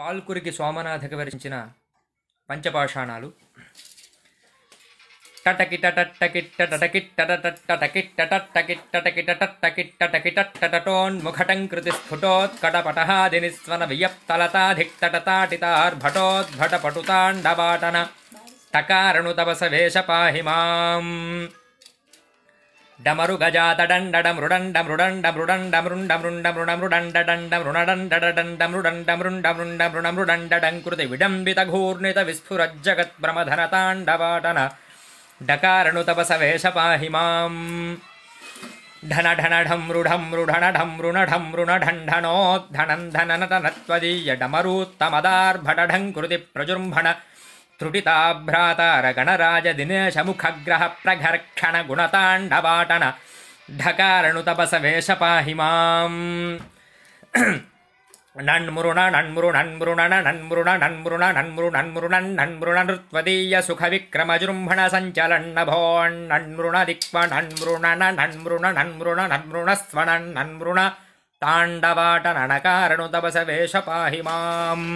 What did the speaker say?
పాల్కురికి సోమనాథకి వరించిన పంచపాషాణాలు ముఖటం కృతి స్ఫుటోత్కటపటహాదినిస్వన వియప్తలతాధిక్తటతాటితార్భటోద్భటపటుతాండవాటన టకారణుతవస వేష పాహి మాం डमरुगजातृडं डं मृडं मृडं डं मरुण्ड मृडं मृडं डं मृण डं डं मृडं डं मृं मृं मृडं मृडं डङ्कृति विडम्बितघूर्णितविस्फुरज्जगत्प्रमधनताण्डवाटन डकारणुतपसवेश पाहि मां ढनढनढं रुढं रुढनढं ऋण ढं ऋणं ढणोद्धनन् ढननतनत्वदीय डमरूत्तमदार्भ ढङ्कृति प्रजुर्भण त्रुटिताभ्रातारगणराजदिनेशमुखग्रहप्रघर्क्षणगुणताण्डवाटन गणराजदिनेशमुखग्रहप्रघर्क्षण गुणताण्डवाटन माम् नमृण नन्मृणन्मृणनृण नन्मृण नन्मृणन्मृणन् नन्मृण नृत्वदीय सुखविक्रम जृम्भण सञ्चलन् नभोण्नन्मृणदिक्व नन्मृणन नन्मृण नन्मृण नन्मृणस्वनन् नन्मृण ताण्डवाटन नकारणुतपस माम्